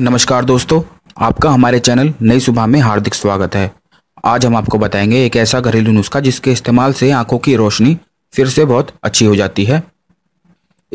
नमस्कार दोस्तों आपका हमारे चैनल नई सुबह में हार्दिक स्वागत है आज हम आपको बताएंगे एक ऐसा घरेलू नुस्खा जिसके इस्तेमाल से आंखों की रोशनी फिर से बहुत अच्छी हो जाती है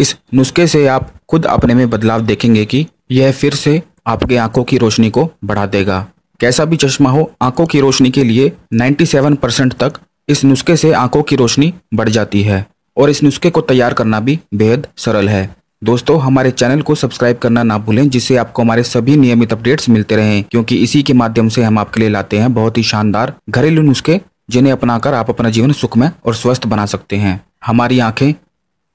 इस नुस्खे से आप खुद अपने में बदलाव देखेंगे कि यह फिर से आपके आंखों की रोशनी को बढ़ा देगा कैसा भी चश्मा हो आंखों की रोशनी के लिए नाइन्टी परसेंट तक इस नुस्खे से आंखों की रोशनी बढ़ जाती है और इस नुस्खे को तैयार करना भी बेहद सरल है दोस्तों हमारे चैनल को सब्सक्राइब करना ना भूलें जिससे आपको हमारे सभी नियमित अपडेट्स मिलते रहें क्योंकि इसी के माध्यम से हम आपके लिए लाते हैं बहुत ही शानदार घरेलू नुस्खे जिन्हें अपनाकर आप अपना जीवन सुखमय और स्वस्थ बना सकते हैं हमारी आंखें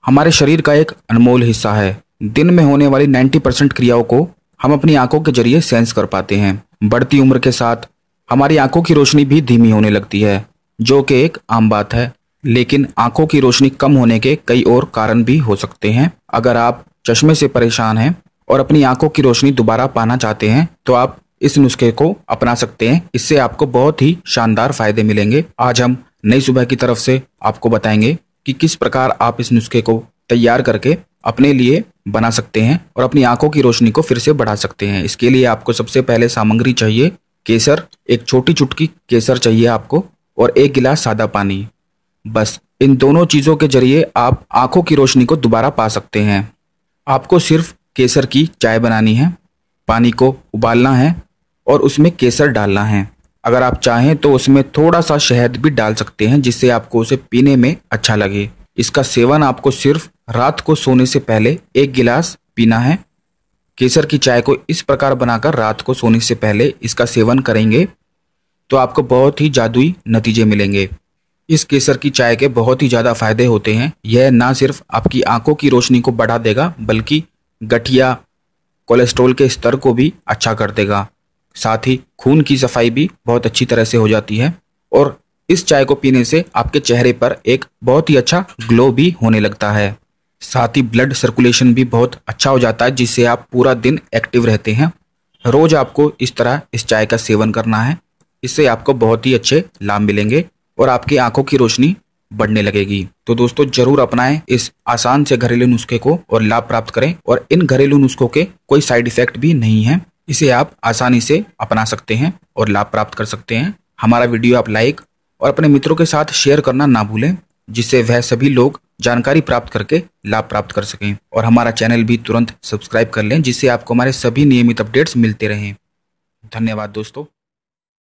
हमारे शरीर का एक अनमोल हिस्सा है दिन में होने वाली नाइन्टी परसेंट क्रियाओं को हम अपनी आंखों के जरिए सेंस कर पाते हैं बढ़ती उम्र के साथ हमारी आंखों की रोशनी भी धीमी होने लगती है जो कि एक आम बात है लेकिन आंखों की रोशनी कम होने के कई और कारण भी हो सकते हैं अगर आप चश्मे से परेशान हैं और अपनी आंखों की रोशनी दोबारा पाना चाहते हैं तो आप इस नुस्खे को अपना सकते हैं इससे आपको बहुत ही शानदार फायदे मिलेंगे आज हम नई सुबह की तरफ से आपको बताएंगे कि किस प्रकार आप इस नुस्खे को तैयार करके अपने लिए बना सकते हैं और अपनी आंखों की रोशनी को फिर से बढ़ा सकते हैं इसके लिए आपको सबसे पहले सामग्री चाहिए केसर एक छोटी चुटकी केसर चाहिए आपको और एक गिलास सादा पानी बस इन दोनों चीज़ों के जरिए आप आंखों की रोशनी को दोबारा पा सकते हैं आपको सिर्फ केसर की चाय बनानी है पानी को उबालना है और उसमें केसर डालना है अगर आप चाहें तो उसमें थोड़ा सा शहद भी डाल सकते हैं जिससे आपको उसे पीने में अच्छा लगे इसका सेवन आपको सिर्फ रात को सोने से पहले एक गिलास पीना है केसर की चाय को इस प्रकार बनाकर रात को सोने से पहले इसका सेवन करेंगे तो आपको बहुत ही जादुई नतीजे मिलेंगे इस केसर की चाय के बहुत ही ज़्यादा फायदे होते हैं यह ना सिर्फ आपकी आंखों की रोशनी को बढ़ा देगा बल्कि गठिया कोलेस्ट्रॉल के स्तर को भी अच्छा कर देगा साथ ही खून की सफाई भी बहुत अच्छी तरह से हो जाती है और इस चाय को पीने से आपके चेहरे पर एक बहुत ही अच्छा ग्लो भी होने लगता है साथ ही ब्लड सर्कुलेशन भी बहुत अच्छा हो जाता है जिससे आप पूरा दिन एक्टिव रहते हैं रोज़ आपको इस तरह इस चाय का सेवन करना है इससे आपको बहुत ही अच्छे लाभ मिलेंगे और आपकी आंखों की रोशनी बढ़ने लगेगी तो दोस्तों जरूर अपनाएं इस आसान से घरेलू नुस्खे को और लाभ प्राप्त करें और इन घरेलू नुस्खों के कोई साइड इफेक्ट भी नहीं है इसे आप आसानी से अपना सकते हैं और लाभ प्राप्त कर सकते हैं हमारा वीडियो आप लाइक और अपने मित्रों के साथ शेयर करना ना भूलें जिससे वह सभी लोग जानकारी प्राप्त करके लाभ प्राप्त कर सकें और हमारा चैनल भी तुरंत सब्सक्राइब कर लें जिससे आपको हमारे सभी नियमित अपडेट्स मिलते रहें धन्यवाद दोस्तों